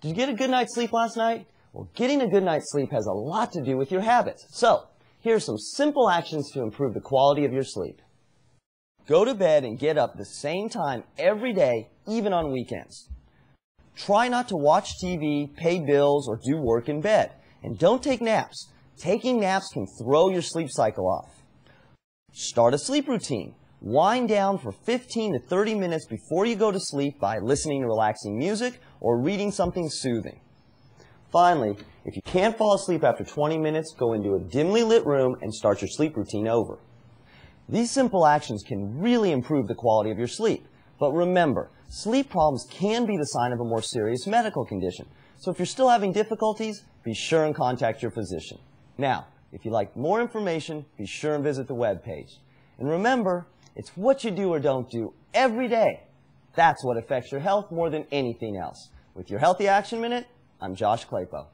Did you get a good night's sleep last night? Well, getting a good night's sleep has a lot to do with your habits. So, here are some simple actions to improve the quality of your sleep. Go to bed and get up the same time every day, even on weekends. Try not to watch TV, pay bills, or do work in bed. And don't take naps. Taking naps can throw your sleep cycle off. Start a sleep routine. Wind down for 15 to 30 minutes before you go to sleep by listening to relaxing music or reading something soothing. Finally, if you can't fall asleep after 20 minutes, go into a dimly lit room and start your sleep routine over. These simple actions can really improve the quality of your sleep. But remember, sleep problems can be the sign of a more serious medical condition. So if you're still having difficulties, be sure and contact your physician. Now, if you'd like more information, be sure and visit the web page. And remember, it's what you do or don't do every day. That's what affects your health more than anything else. With your Healthy Action Minute, I'm Josh Claypo.